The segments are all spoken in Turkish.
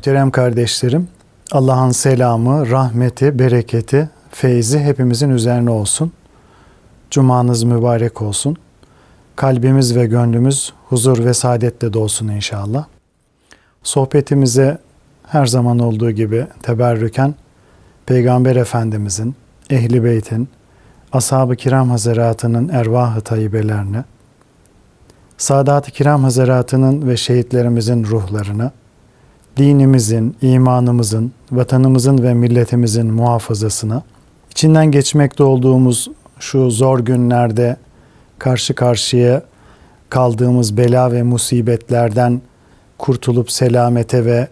Muhterem kardeşlerim, Allah'ın selamı, rahmeti, bereketi, feyzi hepimizin üzerine olsun. Cumanız mübarek olsun. Kalbimiz ve gönlümüz huzur ve saadetle dolsun inşallah. Sohbetimize her zaman olduğu gibi teberrüken Peygamber Efendimizin, Ehli Beyt'in, Ashab-ı Kiram Hazaratı'nın ervah-ı tayyibelerine, Sadat-ı Kiram Hazaratı'nın ve şehitlerimizin ruhlarını dinimizin, imanımızın, vatanımızın ve milletimizin muhafazasına, içinden geçmekte olduğumuz şu zor günlerde karşı karşıya kaldığımız bela ve musibetlerden kurtulup selamete ve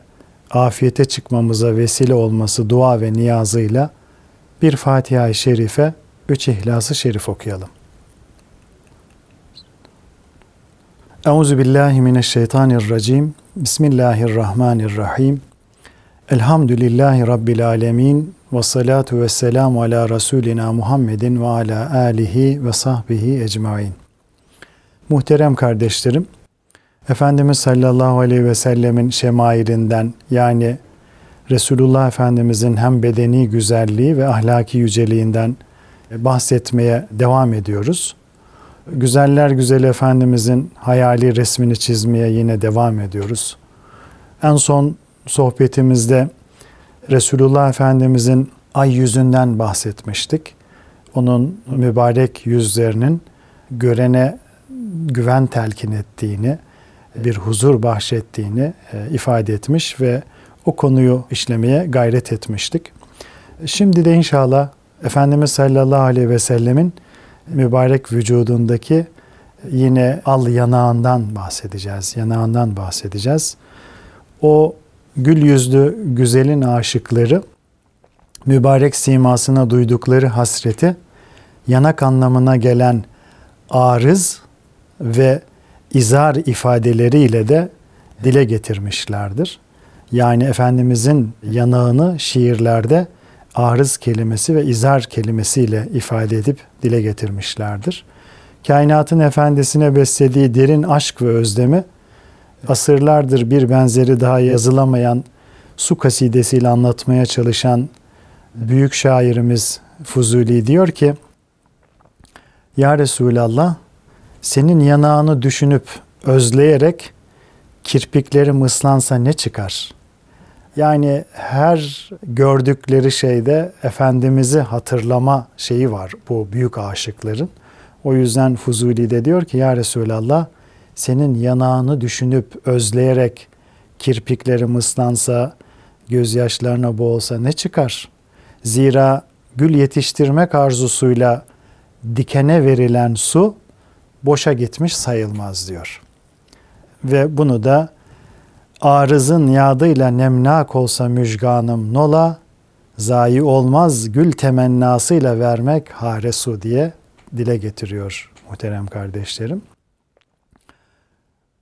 afiyete çıkmamıza vesile olması dua ve niyazıyla bir Fatiha-i Şerife, üç İhlas-ı Şerif okuyalım. Euzu billahi mineşşeytanirracim. Bismillahirrahmanirrahim. Elhamdülillahi Rabbil alemin. Ve salatu ve selamu ala Resulina Muhammedin ve ala alihi ve sahbihi ecmain. Muhterem kardeşlerim, Efendimiz sallallahu aleyhi ve sellemin şemairinden yani Resulullah Efendimizin hem bedeni güzelliği ve ahlaki yüceliğinden bahsetmeye devam ediyoruz. Güzeller Güzeli Efendimizin hayali resmini çizmeye yine devam ediyoruz. En son sohbetimizde Resulullah Efendimizin ay yüzünden bahsetmiştik. Onun mübarek yüzlerinin görene güven telkin ettiğini, bir huzur bahşettiğini e, ifade etmiş ve o konuyu işlemeye gayret etmiştik. Şimdi de inşallah Efendimiz sallallahu aleyhi ve sellemin mübarek vücudundaki yine al yanağından bahsedeceğiz. Yanağından bahsedeceğiz. O gül yüzlü güzelin aşıkları mübarek simasına duydukları hasreti yanak anlamına gelen arız ve izar ifadeleriyle de dile getirmişlerdir. Yani Efendimizin yanağını şiirlerde arız kelimesi ve izar kelimesiyle ifade edip dile getirmişlerdir. Kainatın efendisine beslediği derin aşk ve özlemi asırlardır bir benzeri daha yazılamayan su kasidesiyle anlatmaya çalışan büyük şairimiz Fuzuli diyor ki Ya Resulallah senin yanağını düşünüp özleyerek kirpiklerim ıslansa ne çıkar? Yani her gördükleri şeyde Efendimiz'i hatırlama şeyi var bu büyük aşıkların. O yüzden Fuzuli de diyor ki ya Resulallah senin yanağını düşünüp özleyerek kirpiklerim ıslansa, gözyaşlarına boğulsa ne çıkar? Zira gül yetiştirmek arzusuyla dikene verilen su boşa gitmiş sayılmaz diyor. Ve bunu da Arızın yadıyla nemnak olsa müjganım nola, zayi olmaz gül temennasıyla vermek haresu diye dile getiriyor muhterem kardeşlerim.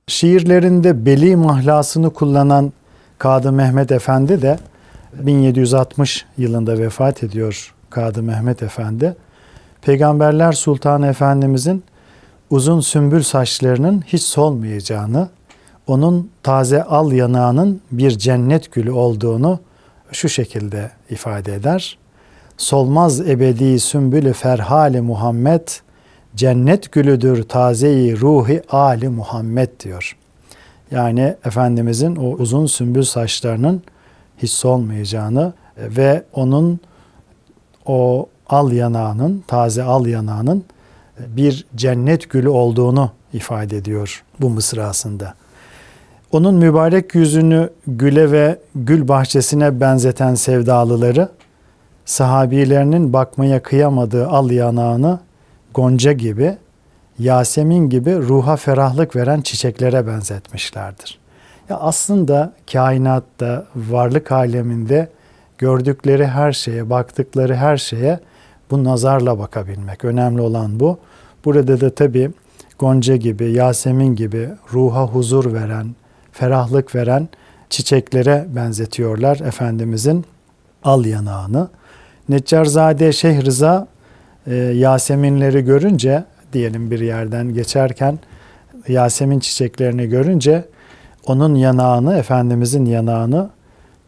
Şiirlerinde beli mahlasını kullanan Kadı Mehmet Efendi de 1760 yılında vefat ediyor Kadı Mehmet Efendi. Peygamberler Sultanı Efendimizin uzun sümbül saçlarının hiç solmayacağını onun taze al yanağının bir cennet gülü olduğunu şu şekilde ifade eder. Solmaz ebedi sümbülü ferhali Muhammed, cennet gülüdür tazeyi ruhi ali Muhammed diyor. Yani Efendimizin o uzun sümbül saçlarının hiç olmayacağını ve onun o al yanağının, taze al yanağının bir cennet gülü olduğunu ifade ediyor bu mısrasında. Onun mübarek yüzünü güle ve gül bahçesine benzeten sevdalıları, sahabilerinin bakmaya kıyamadığı al yanağını gonca gibi, Yasemin gibi ruha ferahlık veren çiçeklere benzetmişlerdir. Ya aslında kainatta, varlık aleminde gördükleri her şeye, baktıkları her şeye bu nazarla bakabilmek. Önemli olan bu. Burada da tabii Gonca gibi, Yasemin gibi ruha huzur veren, ferahlık veren çiçeklere benzetiyorlar Efendimizin al yanağını. Neccarzade Şeyh Rıza e, Yaseminleri görünce diyelim bir yerden geçerken Yasemin çiçeklerini görünce onun yanağını, Efendimizin yanağını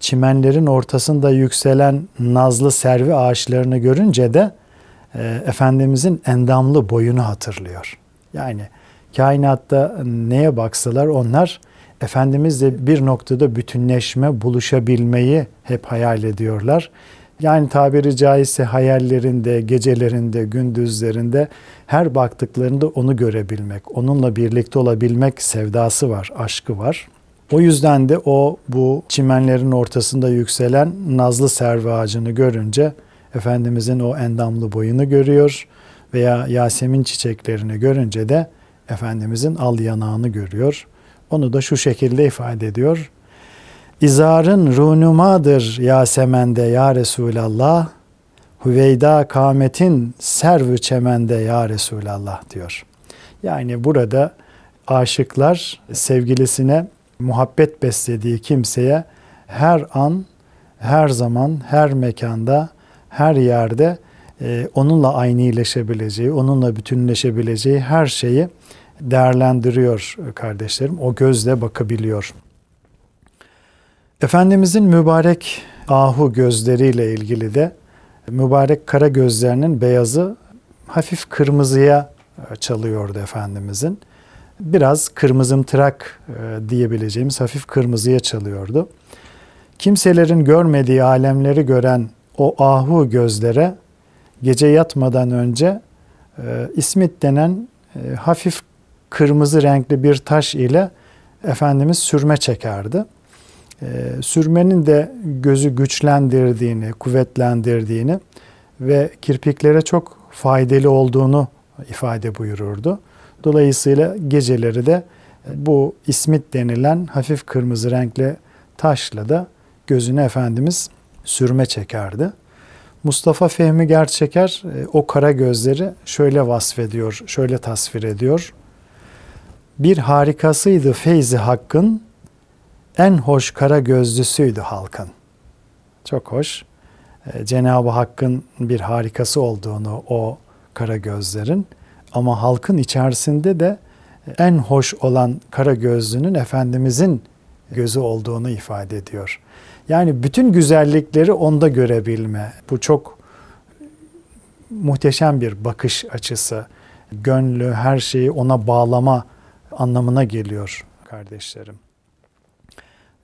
çimenlerin ortasında yükselen nazlı servi ağaçlarını görünce de e, Efendimizin endamlı boyunu hatırlıyor. Yani kainatta neye baksalar onlar Efendimiz de bir noktada bütünleşme, buluşabilmeyi hep hayal ediyorlar. Yani tabiri caizse hayallerinde, gecelerinde, gündüzlerinde her baktıklarında onu görebilmek, onunla birlikte olabilmek sevdası var, aşkı var. O yüzden de o bu çimenlerin ortasında yükselen nazlı serve ağacını görünce Efendimizin o endamlı boyunu görüyor veya Yasemin çiçeklerini görünce de Efendimizin al yanağını görüyor.'' Onu da şu şekilde ifade ediyor. İzarın runumadır Yasemen'de ya Resulallah. Hüveyda kametin servü çemende ya Resulallah diyor. Yani burada aşıklar sevgilisine muhabbet beslediği kimseye her an, her zaman, her mekanda, her yerde e, onunla aynı iyileşebileceği, onunla bütünleşebileceği her şeyi değerlendiriyor kardeşlerim. O gözle bakabiliyor. Efendimizin mübarek ahu gözleriyle ilgili de mübarek kara gözlerinin beyazı hafif kırmızıya e, çalıyordu Efendimizin. Biraz kırmızımtırak e, diyebileceğimiz hafif kırmızıya çalıyordu. Kimselerin görmediği alemleri gören o ahu gözlere gece yatmadan önce e, ismit denen e, hafif kırmızı renkli bir taş ile Efendimiz sürme çekerdi. E, sürmenin de gözü güçlendirdiğini, kuvvetlendirdiğini ve kirpiklere çok faydalı olduğunu ifade buyururdu. Dolayısıyla geceleri de bu ismit denilen hafif kırmızı renkli taşla da gözüne Efendimiz sürme çekerdi. Mustafa Fehmi Gerçeker e, o kara gözleri şöyle vasfediyor, şöyle tasvir ediyor bir harikasıydı Feyzi Hakk'ın, en hoş kara gözlüsüydü halkın. Çok hoş. Ee, Cenab-ı Hakk'ın bir harikası olduğunu o kara gözlerin ama halkın içerisinde de en hoş olan kara gözlünün Efendimizin gözü olduğunu ifade ediyor. Yani bütün güzellikleri onda görebilme. Bu çok muhteşem bir bakış açısı. Gönlü, her şeyi ona bağlama anlamına geliyor kardeşlerim.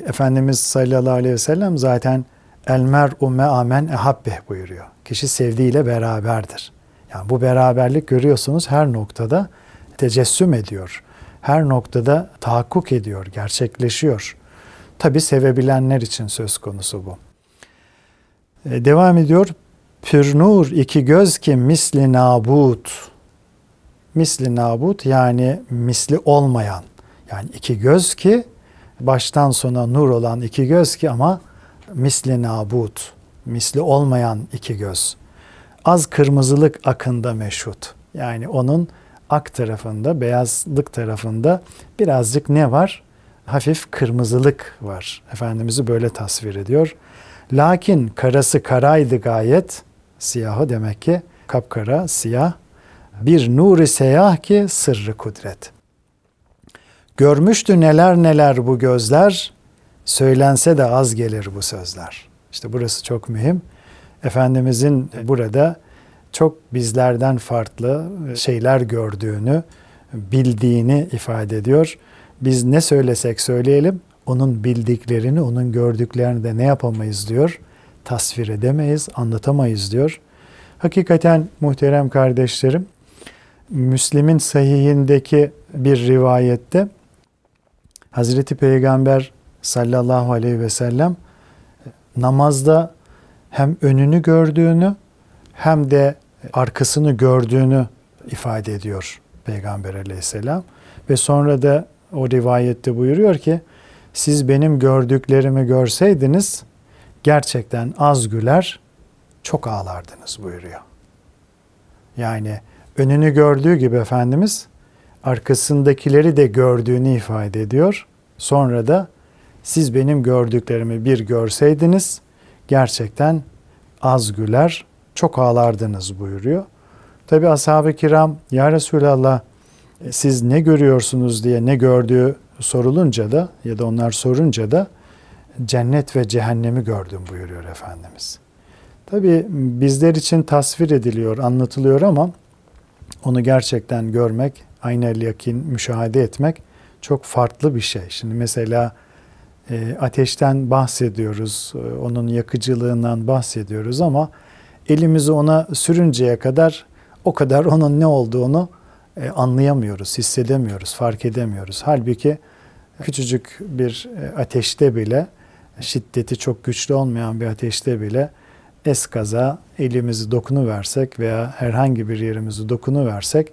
Efendimiz sallallahu aleyhi ve sellem zaten elmer umme amen ehabbe buyuruyor. Kişi sevdiğiyle beraberdir. Yani bu beraberlik görüyorsunuz her noktada tecessüm ediyor. Her noktada tahakkuk ediyor, gerçekleşiyor. Tabi sevebilenler için söz konusu bu. E, devam ediyor. Pür nur iki göz ki misli nabut misli nabut yani misli olmayan yani iki göz ki baştan sona nur olan iki göz ki ama misli nabut misli olmayan iki göz. Az kırmızılık akında meşhut. Yani onun ak tarafında, beyazlık tarafında birazcık ne var? Hafif kırmızılık var. Efendimiz'i böyle tasvir ediyor. Lakin karası karaydı gayet. Siyahı demek ki kapkara, siyah bir nuri seyah ki sırrı kudret. Görmüştü neler neler bu gözler, söylense de az gelir bu sözler. İşte burası çok mühim. Efendimizin burada çok bizlerden farklı şeyler gördüğünü, bildiğini ifade ediyor. Biz ne söylesek söyleyelim, onun bildiklerini, onun gördüklerini de ne yapamayız diyor. Tasvir edemeyiz, anlatamayız diyor. Hakikaten muhterem kardeşlerim, Müslim'in sahihindeki bir rivayette Hazreti Peygamber sallallahu aleyhi ve sellem namazda hem önünü gördüğünü hem de arkasını gördüğünü ifade ediyor Peygamber aleyhisselam. Ve sonra da o rivayette buyuruyor ki siz benim gördüklerimi görseydiniz gerçekten az güler çok ağlardınız buyuruyor. Yani önünü gördüğü gibi Efendimiz arkasındakileri de gördüğünü ifade ediyor. Sonra da siz benim gördüklerimi bir görseydiniz gerçekten az güler, çok ağlardınız buyuruyor. Tabi ashab-ı kiram ya Resulallah e, siz ne görüyorsunuz diye ne gördüğü sorulunca da ya da onlar sorunca da cennet ve cehennemi gördüm buyuruyor Efendimiz. Tabi bizler için tasvir ediliyor, anlatılıyor ama onu gerçekten görmek, aynı aynel yakin müşahede etmek çok farklı bir şey. Şimdi mesela e, ateşten bahsediyoruz, e, onun yakıcılığından bahsediyoruz ama elimizi ona sürünceye kadar o kadar onun ne olduğunu e, anlayamıyoruz, hissedemiyoruz, fark edemiyoruz. Halbuki e, küçücük bir e, ateşte bile, şiddeti çok güçlü olmayan bir ateşte bile eskaza elimizi dokunuversek veya herhangi bir yerimizi dokunuversek e,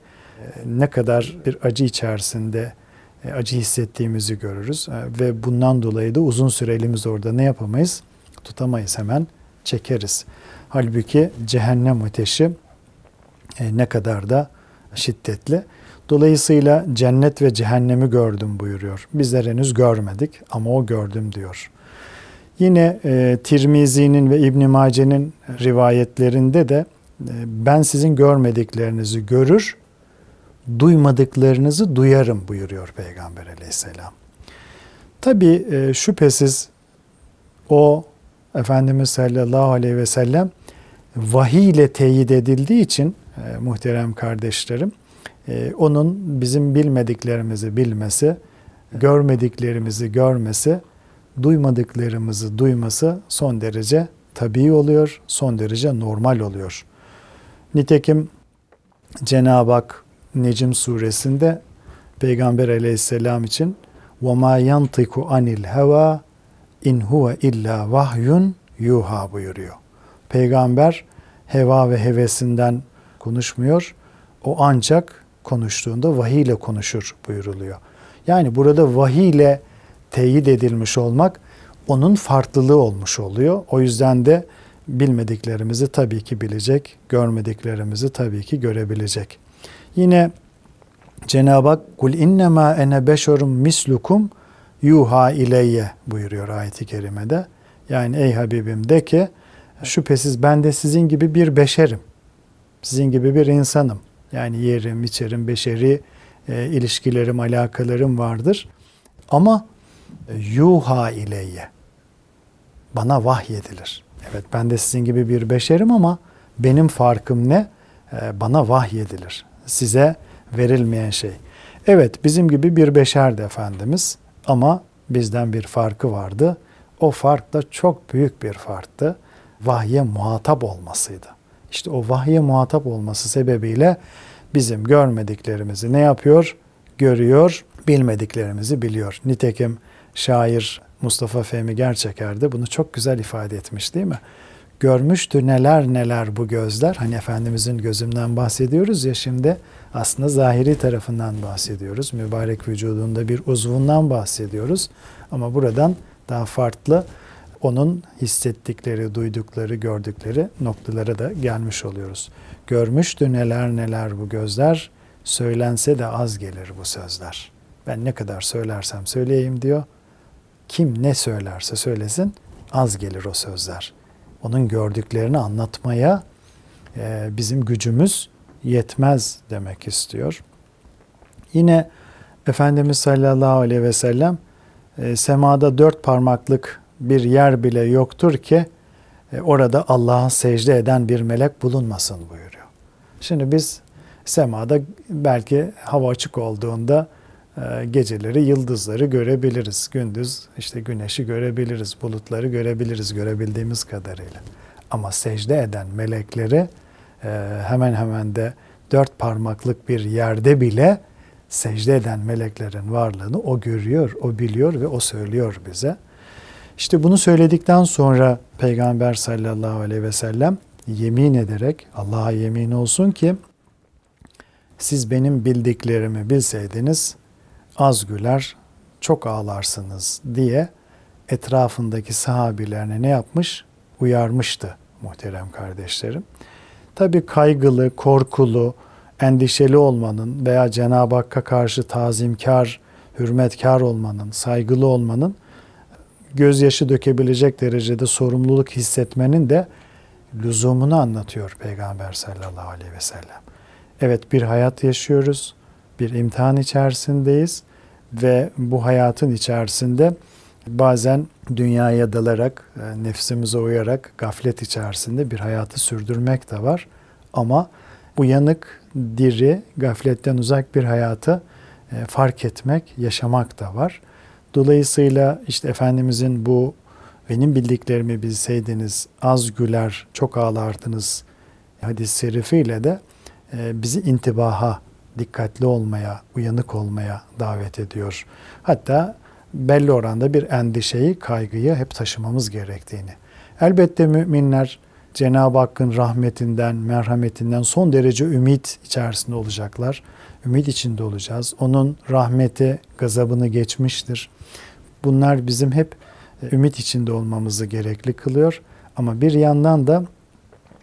ne kadar bir acı içerisinde e, acı hissettiğimizi görürüz e, ve bundan dolayı da uzun süre elimiz orada ne yapamayız? Tutamayız hemen çekeriz. Halbuki cehennem ateşi ne kadar da şiddetli. Dolayısıyla cennet ve cehennemi gördüm buyuruyor. Bizler henüz görmedik ama o gördüm diyor. Yine e, Tirmizi'nin ve İbn Mace'nin rivayetlerinde de e, ben sizin görmediklerinizi görür, duymadıklarınızı duyarım buyuruyor Peygamber Aleyhisselam. Tabi e, şüphesiz o Efendimiz sallallahu aleyhi ve sellem vahiy ile teyit edildiği için e, muhterem kardeşlerim e, onun bizim bilmediklerimizi bilmesi, görmediklerimizi görmesi duymadıklarımızı duyması son derece tabii oluyor, son derece normal oluyor. Nitekim Cenab-ı Hak Necim suresinde Peygamber aleyhisselam için وَمَا يَنْطِكُ عَنِ الْهَوَى اِنْ هُوَ اِلَّا وَحْيٌ yuha buyuruyor. Peygamber heva ve hevesinden konuşmuyor. O ancak konuştuğunda vahiy ile konuşur buyuruluyor. Yani burada vahiy ile teyit edilmiş olmak onun farklılığı olmuş oluyor. O yüzden de bilmediklerimizi tabii ki bilecek, görmediklerimizi tabii ki görebilecek. Yine Cenab-ı Hak kul innema ene beşerum mislukum yuha ileyye buyuruyor ayeti kerimede. Yani ey Habibim de ki şüphesiz ben de sizin gibi bir beşerim. Sizin gibi bir insanım. Yani yerim, içerim, beşeri e, ilişkilerim, alakalarım vardır. Ama e, yuha ileyye. Bana vahyedilir. Evet ben de sizin gibi bir beşerim ama benim farkım ne? E, bana vahyedilir. Size verilmeyen şey. Evet bizim gibi bir beşerdi Efendimiz ama bizden bir farkı vardı. O fark da çok büyük bir farktı. Vahye muhatap olmasıydı. İşte o vahye muhatap olması sebebiyle bizim görmediklerimizi ne yapıyor? Görüyor, bilmediklerimizi biliyor. Nitekim şair Mustafa Fehmi Gerçeker bunu çok güzel ifade etmiş değil mi? Görmüştü neler neler bu gözler. Hani Efendimizin gözümden bahsediyoruz ya şimdi aslında zahiri tarafından bahsediyoruz. Mübarek vücudunda bir uzvundan bahsediyoruz. Ama buradan daha farklı onun hissettikleri, duydukları, gördükleri noktalara da gelmiş oluyoruz. Görmüştü neler neler bu gözler, söylense de az gelir bu sözler. Ben ne kadar söylersem söyleyeyim diyor, kim ne söylerse söylesin az gelir o sözler. Onun gördüklerini anlatmaya e, bizim gücümüz yetmez demek istiyor. Yine Efendimiz sallallahu aleyhi ve sellem e, semada dört parmaklık bir yer bile yoktur ki e, orada Allah'a secde eden bir melek bulunmasın buyuruyor. Şimdi biz semada belki hava açık olduğunda ee, geceleri yıldızları görebiliriz. Gündüz işte güneşi görebiliriz, bulutları görebiliriz görebildiğimiz kadarıyla. Ama secde eden melekleri e, hemen hemen de dört parmaklık bir yerde bile secde eden meleklerin varlığını o görüyor, o biliyor ve o söylüyor bize. İşte bunu söyledikten sonra Peygamber sallallahu aleyhi ve sellem yemin ederek Allah'a yemin olsun ki siz benim bildiklerimi bilseydiniz az güler, çok ağlarsınız diye etrafındaki sahabilerine ne yapmış? Uyarmıştı muhterem kardeşlerim. Tabi kaygılı, korkulu, endişeli olmanın veya Cenab-ı Hakk'a karşı tazimkar, hürmetkar olmanın, saygılı olmanın gözyaşı dökebilecek derecede sorumluluk hissetmenin de lüzumunu anlatıyor Peygamber sallallahu aleyhi ve sellem. Evet bir hayat yaşıyoruz, bir imtihan içerisindeyiz ve bu hayatın içerisinde bazen dünyaya dalarak, e, nefsimize uyarak gaflet içerisinde bir hayatı sürdürmek de var. Ama uyanık, diri, gafletten uzak bir hayatı e, fark etmek, yaşamak da var. Dolayısıyla işte Efendimizin bu benim bildiklerimi bilseydiniz az güler çok ağlardınız hadis-i şerifiyle de e, bizi intibaha dikkatli olmaya, uyanık olmaya davet ediyor. Hatta belli oranda bir endişeyi, kaygıyı hep taşımamız gerektiğini. Elbette müminler Cenab-ı Hakk'ın rahmetinden, merhametinden son derece ümit içerisinde olacaklar. Ümit içinde olacağız. Onun rahmeti gazabını geçmiştir. Bunlar bizim hep e, ümit içinde olmamızı gerekli kılıyor. Ama bir yandan da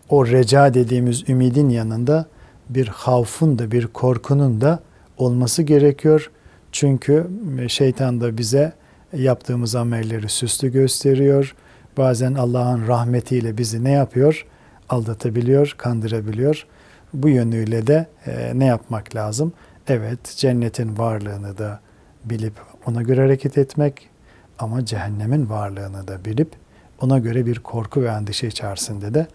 o reca dediğimiz ümidin yanında bir havfun da bir korkunun da olması gerekiyor. Çünkü e, şeytan da bize yaptığımız amelleri süslü gösteriyor. Bazen Allah'ın rahmetiyle bizi ne yapıyor? Aldatabiliyor, kandırabiliyor. Bu yönüyle de e, ne yapmak lazım? Evet, cennetin varlığını da bilip ona göre hareket etmek ama cehennemin varlığını da bilip ona göre bir korku ve endişe içerisinde de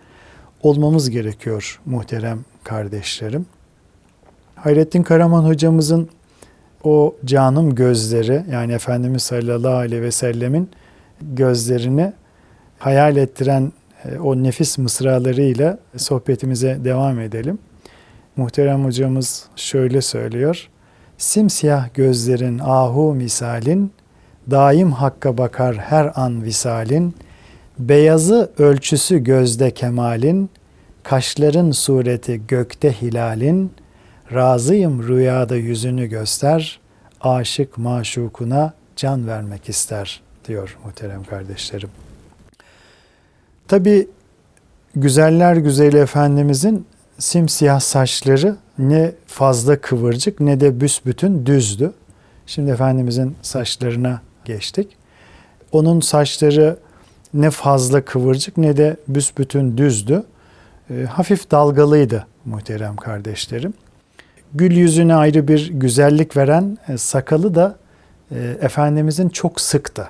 olmamız gerekiyor muhterem kardeşlerim. Hayrettin Karaman hocamızın o canım gözleri yani Efendimiz sallallahu aleyhi ve sellemin gözlerini hayal ettiren e, o nefis mısralarıyla sohbetimize devam edelim. Muhterem hocamız şöyle söylüyor. Simsiyah gözlerin ahu misalin, daim hakka bakar her an visalin.'' Beyazı ölçüsü gözde kemalin, kaşların sureti gökte hilalin, razıyım rüyada yüzünü göster, aşık maşukuna can vermek ister diyor muhterem kardeşlerim. Tabi güzeller güzeli Efendimizin simsiyah saçları ne fazla kıvırcık ne de büsbütün düzdü. Şimdi Efendimizin saçlarına geçtik. Onun saçları ne fazla kıvırcık ne de büsbütün düzdü. E, hafif dalgalıydı muhterem kardeşlerim. Gül yüzüne ayrı bir güzellik veren e, sakalı da e, Efendimizin çok sıktı.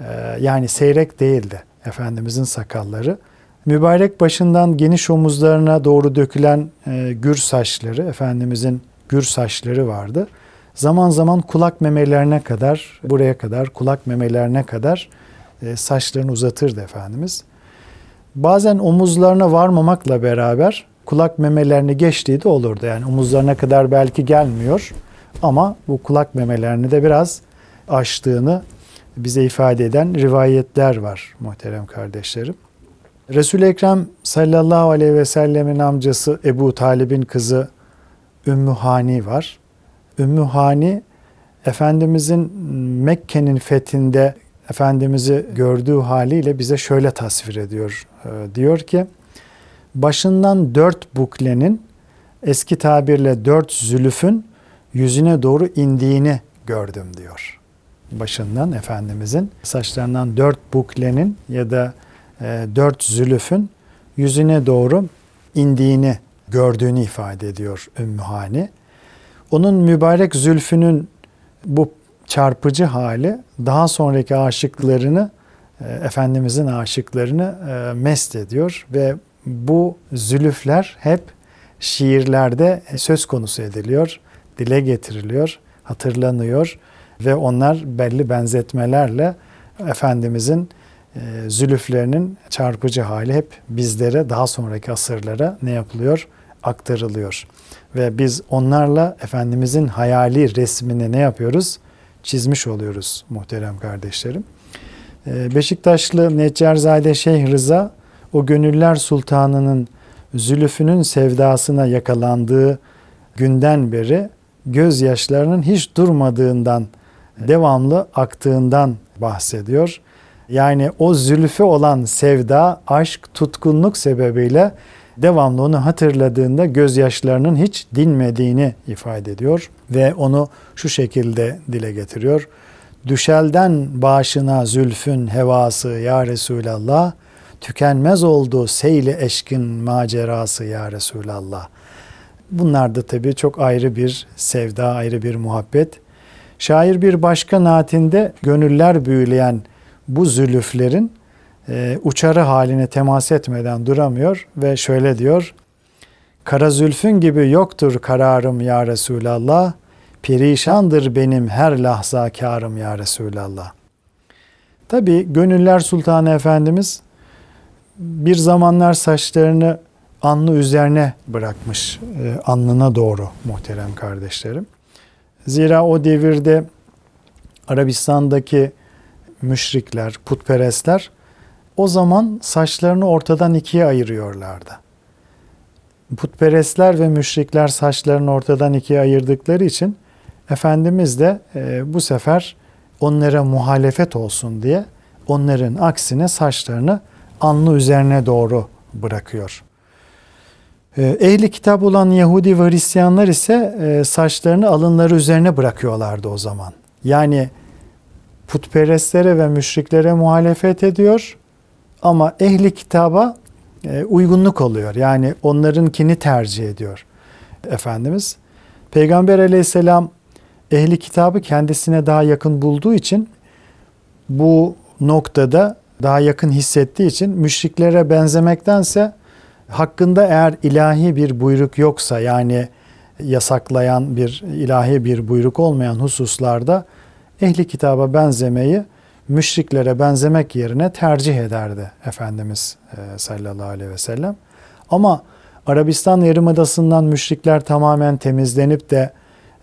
E, yani seyrek değildi Efendimizin sakalları. Mübarek başından geniş omuzlarına doğru dökülen e, gür saçları, Efendimizin gür saçları vardı. Zaman zaman kulak memelerine kadar, buraya kadar kulak memelerine kadar e, saçlarını uzatırdı Efendimiz. Bazen omuzlarına varmamakla beraber kulak memelerini geçtiği de olurdu. Yani omuzlarına kadar belki gelmiyor ama bu kulak memelerini de biraz aştığını bize ifade eden rivayetler var muhterem kardeşlerim. Resul-i Ekrem sallallahu aleyhi ve sellemin amcası Ebu Talib'in kızı Ümmü Hani var. Ümmü Hani Efendimizin Mekke'nin fethinde Efendimiz'i gördüğü haliyle bize şöyle tasvir ediyor. E, diyor ki başından dört buklenin eski tabirle dört zülüfün yüzüne doğru indiğini gördüm diyor. Başından Efendimizin saçlarından dört buklenin ya da e, dört zülüfün yüzüne doğru indiğini gördüğünü ifade ediyor Ümmühani. Onun mübarek zülfünün bu çarpıcı hali daha sonraki aşıklarını e, Efendimizin aşıklarını e, mest ediyor ve bu zülüfler hep şiirlerde söz konusu ediliyor, dile getiriliyor, hatırlanıyor ve onlar belli benzetmelerle Efendimizin e, zülüflerinin çarpıcı hali hep bizlere daha sonraki asırlara ne yapılıyor? Aktarılıyor. Ve biz onlarla Efendimizin hayali resmini ne yapıyoruz? çizmiş oluyoruz muhterem kardeşlerim. Ee, Beşiktaşlı Neccarzade Şeyh Rıza o gönüller sultanının zülüfünün sevdasına yakalandığı günden beri gözyaşlarının hiç durmadığından, devamlı aktığından bahsediyor. Yani o zülfü olan sevda, aşk, tutkunluk sebebiyle devamlı onu hatırladığında gözyaşlarının hiç dinmediğini ifade ediyor ve onu şu şekilde dile getiriyor. Düşelden başına zülfün hevası ya Resulallah, tükenmez oldu seyli eşkin macerası ya Resulallah. Bunlar da tabii çok ayrı bir sevda, ayrı bir muhabbet. Şair bir başka natinde gönüller büyüleyen bu zülüflerin e, uçarı haline temas etmeden duramıyor ve şöyle diyor. Kara zülfün gibi yoktur kararım ya Resulallah, perişandır benim her lahza karım ya Resulallah. Tabi Gönüller Sultanı Efendimiz bir zamanlar saçlarını anlı üzerine bırakmış, e, alnına doğru muhterem kardeşlerim. Zira o devirde Arabistan'daki müşrikler, putperestler o zaman saçlarını ortadan ikiye ayırıyorlardı. Putperestler ve müşrikler saçlarını ortadan ikiye ayırdıkları için Efendimiz de e, bu sefer onlara muhalefet olsun diye onların aksine saçlarını anlı üzerine doğru bırakıyor. E, ehli kitap olan Yahudi ve Hristiyanlar ise e, saçlarını alınları üzerine bırakıyorlardı o zaman. Yani putperestlere ve müşriklere muhalefet ediyor. Ama ehli kitaba e, uygunluk oluyor. Yani onlarınkini tercih ediyor Efendimiz. Peygamber aleyhisselam ehli kitabı kendisine daha yakın bulduğu için bu noktada daha yakın hissettiği için müşriklere benzemektense hakkında eğer ilahi bir buyruk yoksa yani yasaklayan bir ilahi bir buyruk olmayan hususlarda ehli kitaba benzemeyi müşriklere benzemek yerine tercih ederdi Efendimiz e, sallallahu aleyhi ve sellem. Ama Arabistan Yarımadası'ndan müşrikler tamamen temizlenip de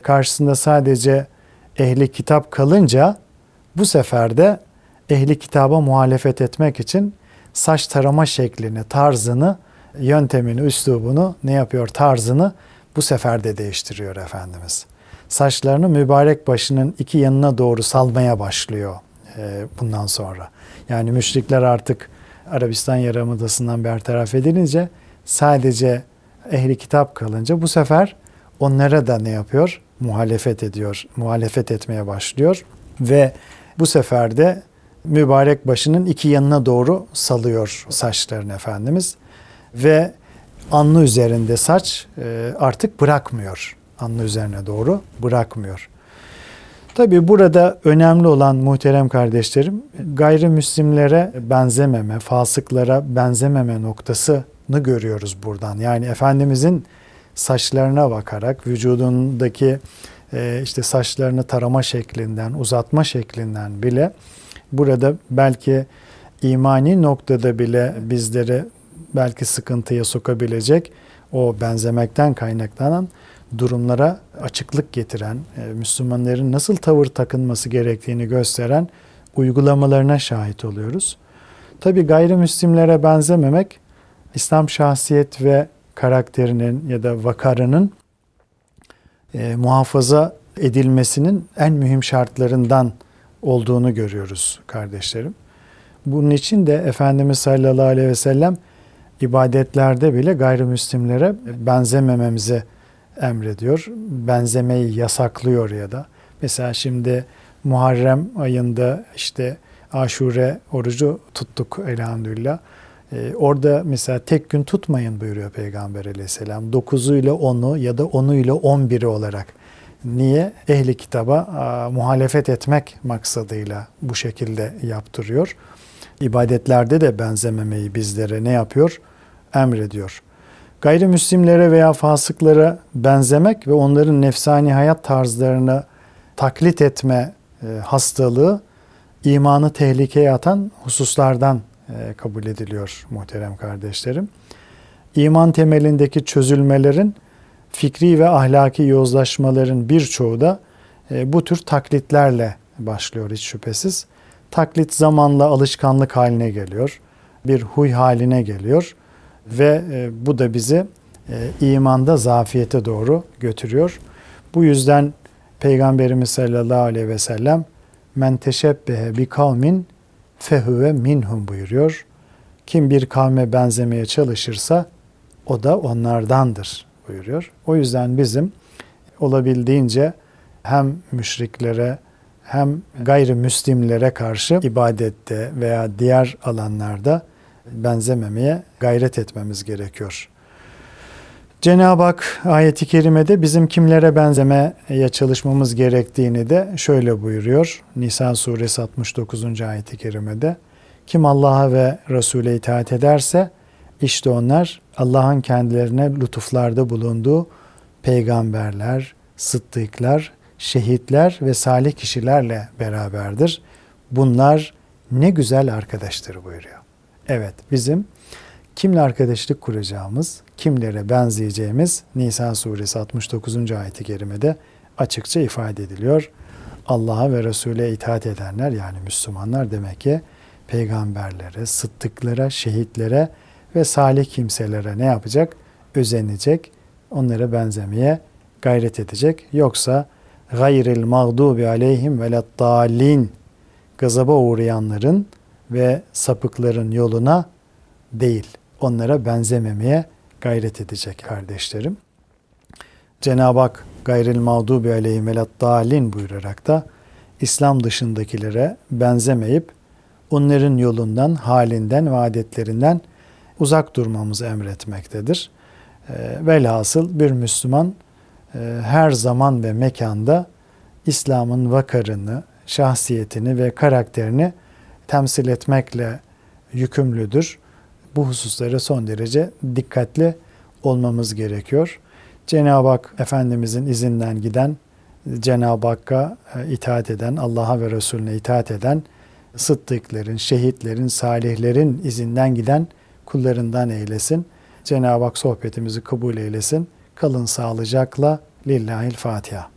karşısında sadece ehli kitap kalınca bu sefer de ehli kitaba muhalefet etmek için saç tarama şeklini, tarzını, yöntemini, üslubunu ne yapıyor tarzını bu sefer de değiştiriyor Efendimiz. Saçlarını mübarek başının iki yanına doğru salmaya başlıyor e, bundan sonra. Yani müşrikler artık Arabistan Yarımadası'ndan bertaraf edilince sadece ehli kitap kalınca bu sefer onlara da ne yapıyor? Muhalefet ediyor, muhalefet etmeye başlıyor ve bu sefer de mübarek başının iki yanına doğru salıyor saçlarını Efendimiz ve anlı üzerinde saç e, artık bırakmıyor. Anlı üzerine doğru bırakmıyor. Tabii burada önemli olan muhterem kardeşlerim gayrimüslimlere benzememe, fasıklara benzememe noktasını görüyoruz buradan. Yani Efendimizin saçlarına bakarak vücudundaki e, işte saçlarını tarama şeklinden, uzatma şeklinden bile burada belki imani noktada bile bizleri belki sıkıntıya sokabilecek o benzemekten kaynaklanan durumlara açıklık getiren, e, Müslümanların nasıl tavır takınması gerektiğini gösteren uygulamalarına şahit oluyoruz. Tabi gayrimüslimlere benzememek İslam şahsiyet ve karakterinin ya da vakarının e, muhafaza edilmesinin en mühim şartlarından olduğunu görüyoruz kardeşlerim. Bunun için de Efendimiz sallallahu aleyhi ve sellem ibadetlerde bile gayrimüslimlere benzemememize emrediyor. Benzemeyi yasaklıyor ya da. Mesela şimdi Muharrem ayında işte aşure orucu tuttuk elhamdülillah. Ee, orada mesela tek gün tutmayın buyuruyor Peygamber aleyhisselam. Dokuzu ile onu ya da onu ile on biri olarak. Niye? Ehli kitaba a, muhalefet etmek maksadıyla bu şekilde yaptırıyor. İbadetlerde de benzememeyi bizlere ne yapıyor? Emrediyor. Gayrimüslimlere veya fasıklara benzemek ve onların nefsani hayat tarzlarını taklit etme e, hastalığı imanı tehlikeye atan hususlardan e, kabul ediliyor muhterem kardeşlerim. İman temelindeki çözülmelerin fikri ve ahlaki yozlaşmaların birçoğu da e, bu tür taklitlerle başlıyor hiç şüphesiz. Taklit zamanla alışkanlık haline geliyor. Bir huy haline geliyor ve e, bu da bizi e, imanda zafiyete doğru götürüyor. Bu yüzden Peygamberimiz sallallahu aleyhi ve sellem men teşebbehe bi kavmin fehüve minhum buyuruyor. Kim bir kavme benzemeye çalışırsa o da onlardandır buyuruyor. O yüzden bizim olabildiğince hem müşriklere hem gayrimüslimlere karşı ibadette veya diğer alanlarda benzememeye gayret etmemiz gerekiyor. Cenab-ı Hak ayeti kerimede bizim kimlere benzemeye çalışmamız gerektiğini de şöyle buyuruyor. Nisa suresi 69. ayeti kerimede. Kim Allah'a ve Resul'e itaat ederse işte onlar Allah'ın kendilerine lütuflarda bulunduğu peygamberler, sıddıklar, şehitler ve salih kişilerle beraberdir. Bunlar ne güzel arkadaştır buyuruyor. Evet, bizim kimle arkadaşlık kuracağımız, kimlere benzeyeceğimiz Nisa suresi 69. ayeti kerimede açıkça ifade ediliyor. Allah'a ve Resul'e itaat edenler yani Müslümanlar demek ki peygamberlere, sıttıklara, şehitlere ve salih kimselere ne yapacak? Özenecek, onlara benzemeye gayret edecek. Yoksa gayril mağdubi aleyhim ve leddallin gazaba uğrayanların ve sapıkların yoluna değil, onlara benzememeye gayret edecek kardeşlerim. Cenab-ı Hak gayril mağdubi aleyhim dalin buyurarak da İslam dışındakilere benzemeyip onların yolundan, halinden ve adetlerinden uzak durmamızı emretmektedir. Ee, velhasıl bir Müslüman e, her zaman ve mekanda İslam'ın vakarını, şahsiyetini ve karakterini temsil etmekle yükümlüdür. Bu hususlara son derece dikkatli olmamız gerekiyor. Cenab-ı Hak Efendimizin izinden giden, Cenab-ı Hakk'a e, itaat eden, Allah'a ve Resulüne itaat eden, sıddıkların, şehitlerin, salihlerin izinden giden kullarından eylesin. Cenab-ı Hak sohbetimizi kabul eylesin. Kalın sağlıcakla. Lillahil Fatiha.